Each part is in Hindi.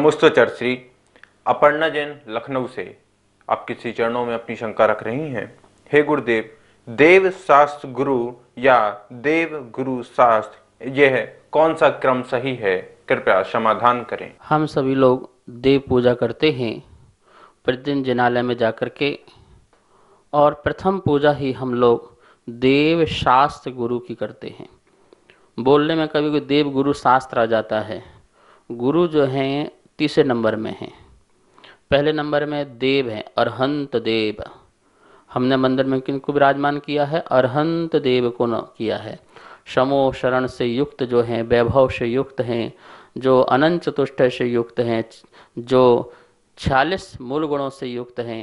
नमस्ते श्री अपर्णा जैन लखनऊ से आप किसी चरणों में अपनी शंका रख रही हैं हे गुरुदेव देव शास्त्र गुरु या देव गुरु शास्त्र यह कौन सा क्रम सही है कृपया समाधान करें हम सभी लोग देव पूजा करते हैं प्रतिदिन जनालय में जाकर के और प्रथम पूजा ही हम लोग देव शास्त्र गुरु की करते हैं बोलने में कभी कोई देव गुरु शास्त्र आ जाता है गुरु जो हैं तीसरे नंबर में हैं पहले नंबर में देव हैं अरहंत देव हमने मंदिर में किन को विराजमान किया है अरहंत देव को न किया है शमो शरण से युक्त जो हैं वैभव से युक्त हैं जो अनंत चतुष्ट से युक्त हैं जो छियालीस मूल गुणों से युक्त हैं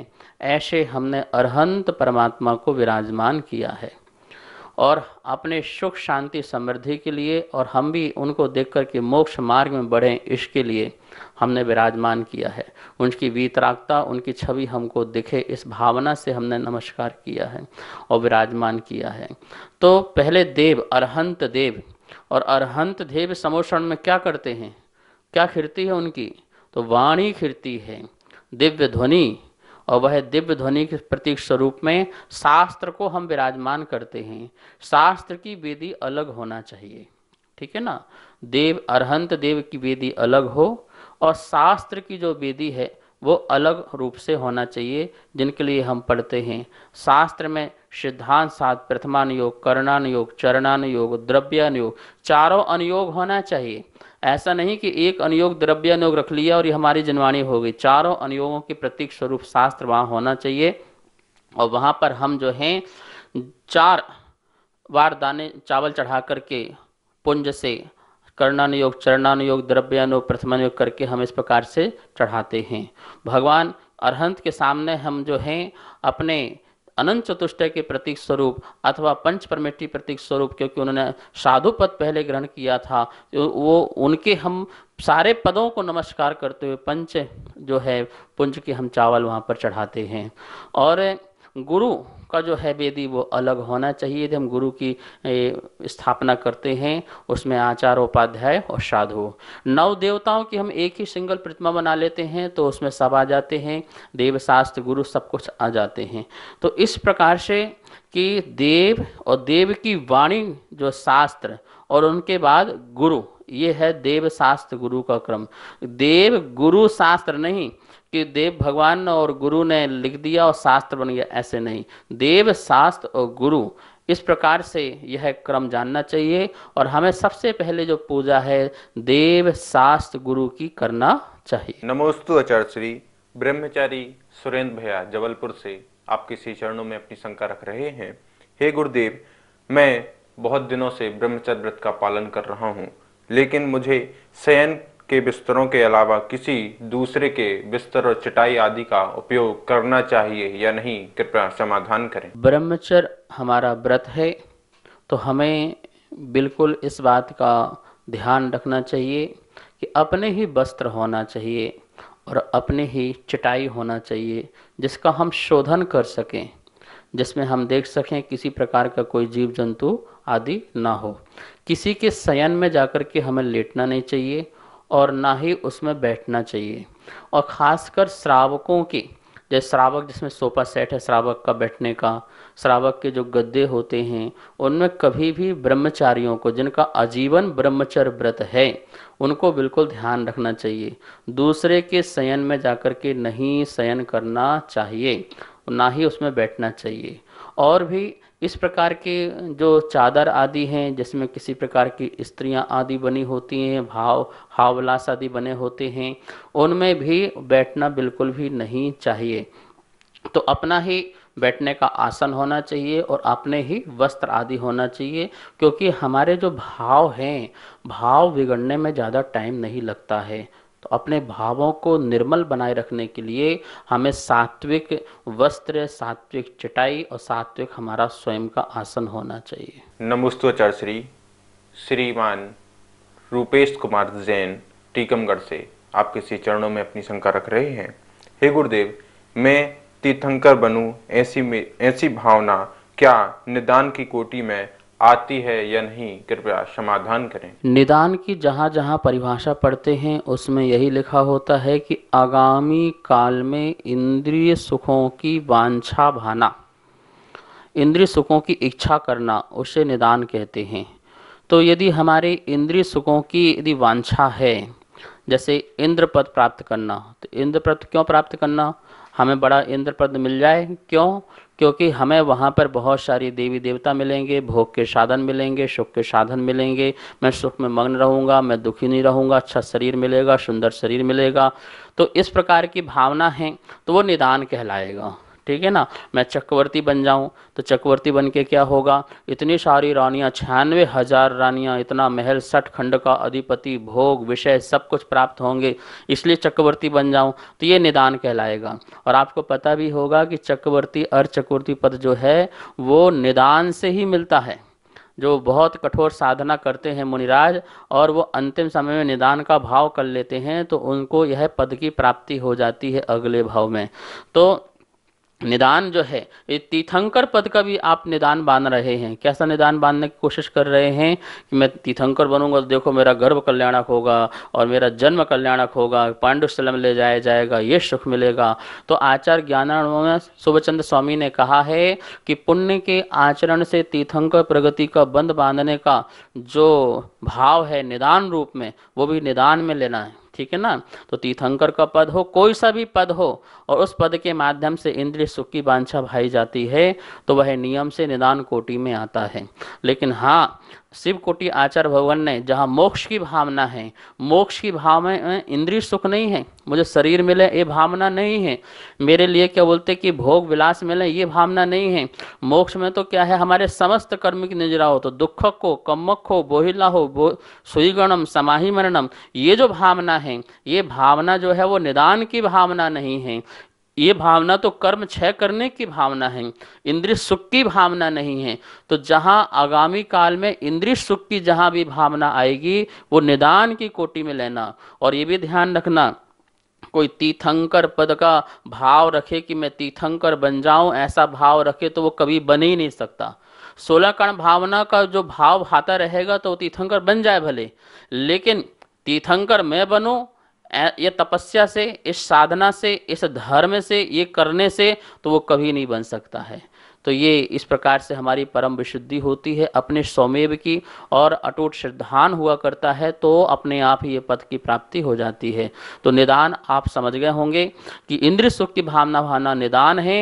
ऐसे हमने अरहंत परमात्मा को विराजमान किया है और अपने सुख शांति समृद्धि के लिए और हम भी उनको देख कर के मोक्ष मार्ग में बढ़ें इसके लिए हमने विराजमान किया है उनकी वीतरागता उनकी छवि हमको दिखे इस भावना से हमने नमस्कार किया है और विराजमान किया है तो पहले देव अरहंत देव और अरहंत देव समोषण में क्या करते हैं क्या खिरती है उनकी तो वाणी खिरती है दिव्य ध्वनि और वह दिव्य ध्वनि के प्रतीक स्वरूप में शास्त्र को हम विराजमान करते हैं शास्त्र की वेदी अलग होना चाहिए ठीक है ना देव अरहंत देव की वेदी अलग हो और शास्त्र की जो विधि है वो अलग रूप से होना चाहिए जिनके लिए हम पढ़ते हैं शास्त्र में सिद्धांत साध प्रथमान योग कर्णानुयोग चरणानुयोग द्रव्यानुयोग चारों अनुयोग होना चाहिए ऐसा नहीं कि एक अनुयोग द्रव्यानुयोग रख लिया और ये हमारी जनवाणी हो गई चारों अनुयोगों के प्रतीक स्वरूप शास्त्र वहाँ होना चाहिए और वहाँ पर हम जो हैं चार बार दाने चावल चढ़ा करके पुंज से कर्णानुयोग चरणानुयोग द्रव्यानुयोग प्रथमानुयोग करके हम इस प्रकार से चढ़ाते हैं भगवान अरहंत के सामने हम जो हैं अपने अनंत चतुष्टय के प्रतीक स्वरूप अथवा पंच परमेटी प्रतीक स्वरूप क्योंकि उन्होंने साधु पद पहले ग्रहण किया था तो वो उनके हम सारे पदों को नमस्कार करते हुए पंच जो है पुंज के हम चावल वहाँ पर चढ़ाते हैं और गुरु का जो है वेदी वो अलग होना चाहिए यदि हम गुरु की स्थापना करते हैं उसमें आचार उपाध्याय और साधु नव देवताओं की हम एक ही सिंगल प्रतिमा बना लेते हैं तो उसमें सब आ जाते हैं देव शास्त्र गुरु सब कुछ आ जाते हैं तो इस प्रकार से कि देव और देव की वाणी जो शास्त्र और उनके बाद गुरु ये है देव शास्त्र गुरु का क्रम देव गुरु शास्त्र नहीं कि देव भगवान और गुरु ने लिख दिया और शास्त्र बन गया ऐसे नहीं देव शास्त्र और गुरु इस प्रकार से यह क्रम जानना चाहिए और हमें सबसे पहले जो पूजा है देव शास्त्र गुरु की करना चाहिए नमोस्तु आचार्य श्री ब्रह्मचारी सुरेंद्र भैया जबलपुर से आपके श्री चरणों में अपनी शंका रख रहे हैं हे गुरुदेव मैं बहुत दिनों से ब्रह्मचर्य व्रत का पालन कर रहा हूँ लेकिन मुझे शयन के बिस्तरों के अलावा किसी दूसरे के बिस्तर और चटाई आदि का उपयोग करना चाहिए या नहीं कृपया समाधान करें ब्रह्मचर्य हमारा व्रत है तो हमें बिल्कुल इस बात का ध्यान रखना चाहिए कि अपने ही वस्त्र होना चाहिए और अपने ही चटाई होना चाहिए जिसका हम शोधन कर सकें जिसमें हम देख सकें किसी प्रकार का कोई जीव जंतु आदि ना हो किसी के शयन में जाकर के हमें लेटना नहीं चाहिए और ना ही उसमें बैठना चाहिए और ख़ासकर श्रावकों की जैसे श्रावक जिसमें सोफा सेट है श्रावक का बैठने का श्रावक के जो गद्दे होते हैं उनमें कभी भी ब्रह्मचारियों को जिनका आजीवन ब्रह्मचर्य व्रत है उनको बिल्कुल ध्यान रखना चाहिए दूसरे के शयन में जाकर के नहीं शयन करना चाहिए ना ही उसमें बैठना चाहिए और भी इस प्रकार के जो चादर आदि हैं जिसमें किसी प्रकार की स्त्रियां आदि बनी होती हैं भाव हावलास आदि बने होते हैं उनमें भी बैठना बिल्कुल भी नहीं चाहिए तो अपना ही बैठने का आसन होना चाहिए और अपने ही वस्त्र आदि होना चाहिए क्योंकि हमारे जो भाव हैं भाव बिगड़ने में ज़्यादा टाइम नहीं लगता है तो अपने भावों को निर्मल बनाए रखने के लिए हमें सात्विक वस्त्र सात्विक चटाई और सात्विक हमारा स्वयं का आसन होना चाहिए नमस्त्वचर श्री श्रीमान रूपेश कुमार जैन टीकमगढ़ से आपके श्री चरणों में अपनी शंका रख रहे हैं हे गुरुदेव मैं तीर्थंकर बनूं ऐसी ऐसी भावना क्या निदान की कोटि में आती है या नहीं कृपया समाधान करें निदान की जहाँ जहाँ परिभाषा पढ़ते हैं उसमें यही लिखा होता है कि आगामी काल में इंद्रिय सुखों की वांछा भाना इंद्रिय सुखों की इच्छा करना उसे निदान कहते हैं तो यदि हमारे इंद्रिय सुखों की यदि वांछा है जैसे इंद्र पद प्राप्त करना तो इंद्र पद क्यों प्राप्त करना हमें बड़ा इंद्र पद मिल जाए क्यों क्योंकि हमें वहाँ पर बहुत सारी देवी देवता मिलेंगे भोग के साधन मिलेंगे सुख के साधन मिलेंगे मैं सुख में मग्न रहूँगा मैं दुखी नहीं रहूँगा अच्छा शरीर मिलेगा सुंदर शरीर मिलेगा तो इस प्रकार की भावना है तो वो निदान कहलाएगा ठीक है ना मैं चक्रवर्ती बन जाऊं तो चक्रवर्ती बन के क्या होगा इतनी सारी रानियां छियानवे हजार रानियां इतना महल सठ खंड का अधिपति भोग विषय सब कुछ प्राप्त होंगे इसलिए चक्रवर्ती बन जाऊं तो ये निदान कहलाएगा और आपको पता भी होगा कि चक्रवर्ती और चक्रवर्ती पद जो है वो निदान से ही मिलता है जो बहुत कठोर साधना करते हैं मुनिराज और वो अंतिम समय में निदान का भाव कर लेते हैं तो उनको यह पद की प्राप्ति हो जाती है अगले भाव में तो निदान जो है ये तीर्थंकर पद का भी आप निदान बांध रहे हैं कैसा निदान बांधने की कोशिश कर रहे हैं कि मैं तीर्थंकर बनूंगा तो देखो मेरा गर्भ कल्याणक होगा और मेरा जन्म कल्याणक होगा पांडुस्थलम ले जाया जाएगा ये सुख मिलेगा तो आचार्य ज्ञानानंद सुबचंद्र स्वामी ने कहा है कि पुण्य के आचरण से तीर्थंकर प्रगति का बंद बांधने का जो भाव है निदान रूप में वो भी निदान में लेना है ठीक है ना तो तीर्थंकर का पद हो कोई सा भी पद हो और उस पद के माध्यम से इंद्रिय सुख की बांछा भाई जाती है तो वह नियम से निदान कोटि में आता है लेकिन हाँ शिव कोटि आचार्य भगवान ने जहाँ मोक्ष की भावना है मोक्ष की भावना इंद्रिय सुख नहीं है मुझे शरीर मिले ये भावना नहीं है मेरे लिए क्या बोलते कि भोग विलास मिले ये भावना नहीं है मोक्ष में तो क्या है हमारे समस्त कर्म की निजरा हो तो दुखक हो कमक हो बोहिला हो बो सुगणम समाही मरणम ये जो भावना है है ये भावना जो है वो निदान की भावना नहीं है ये भावना तो कर्म क्षय करने की भावना है इंद्रिय सुख की भावना नहीं है तो जहां आगामी काल में इंद्रिय सुख की जहां भी भावना आएगी वो निदान की कोटि में लेना और ये भी ध्यान रखना कोई तीर्थंकर पद का भाव रखे कि मैं तीर्थंकर बन जाऊं ऐसा भाव रखे तो वो कभी बन ही नहीं सकता सोलह कर्ण भावना का जो भाव भाता रहेगा तो वो तीर्थंकर बन जाए भले लेकिन तीर्थंकर मैं बनू ये तपस्या से इस साधना से इस धर्म से ये करने से तो वो कभी नहीं बन सकता है तो ये इस प्रकार से हमारी परम विशुद्धि होती है अपने सौमेव की और अटूट श्रद्धान हुआ करता है तो अपने आप ही ये पद की प्राप्ति हो जाती है तो निदान आप समझ गए होंगे कि इंद्र सुख की भावना भावना निदान है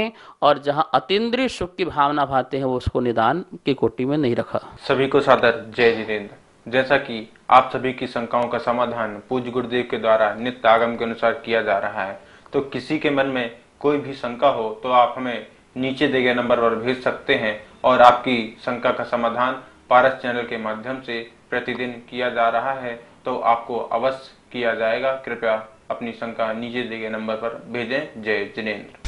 और जहाँ अतिद्रिय सुख की भावना भाते हैं वो उसको निदान की कोटि में नहीं रखा सभी को सादर जय जितेंद्र जैसा कि आप सभी की शंकाओं का समाधान पूज्य गुरुदेव के द्वारा नित्य आगम के अनुसार किया जा रहा है तो किसी के मन में कोई भी शंका हो तो आप हमें नीचे दिए गए नंबर पर भेज सकते हैं और आपकी शंका का समाधान पारस चैनल के माध्यम से प्रतिदिन किया जा रहा है तो आपको अवश्य किया जाएगा कृपया अपनी शंका नीचे दिए गए नंबर पर भेजें जय जिनेन्द्र